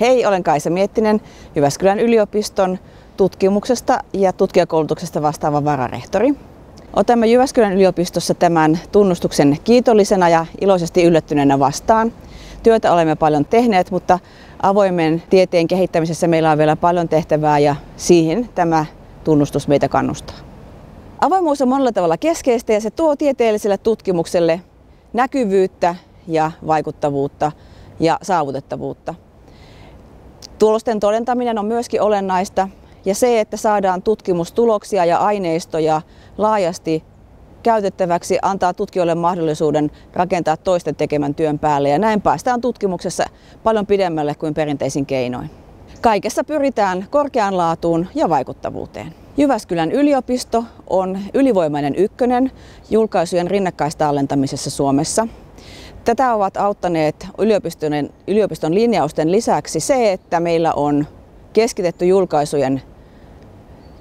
Hei, olen Kaisa Miettinen Jyväskylän yliopiston tutkimuksesta ja tutkijakoulutuksesta vastaava vararehtori. Otamme Jyväskylän yliopistossa tämän tunnustuksen kiitollisena ja iloisesti yllättyneenä vastaan. Työtä olemme paljon tehneet, mutta avoimen tieteen kehittämisessä meillä on vielä paljon tehtävää ja siihen tämä tunnustus meitä kannustaa. Avoimuus on monella tavalla keskeistä ja se tuo tieteelliselle tutkimukselle näkyvyyttä ja vaikuttavuutta ja saavutettavuutta. Tulosten todentaminen on myöskin olennaista ja se, että saadaan tutkimustuloksia ja aineistoja laajasti käytettäväksi antaa tutkijoille mahdollisuuden rakentaa toisten tekemän työn päälle ja näin päästään tutkimuksessa paljon pidemmälle kuin perinteisin keinoin. Kaikessa pyritään korkeaan laatuun ja vaikuttavuuteen. Jyväskylän yliopisto on ylivoimainen ykkönen julkaisujen rinnakkaistallentamisessa Suomessa. Tätä ovat auttaneet yliopiston, yliopiston linjausten lisäksi se, että meillä on keskitetty julkaisujen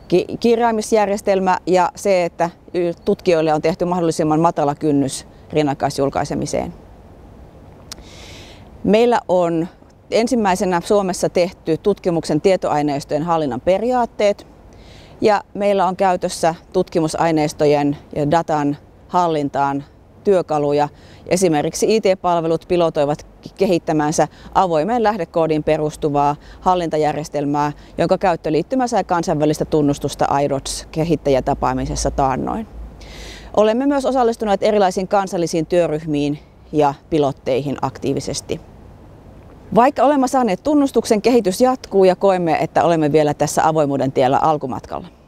ki- kirjaamisjärjestelmä ja se, että tutkijoille on tehty mahdollisimman matala kynnys rinnakkaisjulkaisemiseen. Meillä on ensimmäisenä Suomessa tehty tutkimuksen tietoaineistojen hallinnan periaatteet ja meillä on käytössä tutkimusaineistojen ja datan hallintaan työkaluja. Esimerkiksi IT-palvelut pilotoivat kehittämänsä avoimeen lähdekoodiin perustuvaa hallintajärjestelmää, jonka käyttöliittymä sai kansainvälistä tunnustusta IDOTS kehittäjätapaamisessa taannoin. Olemme myös osallistuneet erilaisiin kansallisiin työryhmiin ja pilotteihin aktiivisesti. Vaikka olemme saaneet tunnustuksen, kehitys jatkuu ja koemme, että olemme vielä tässä avoimuuden tiellä alkumatkalla.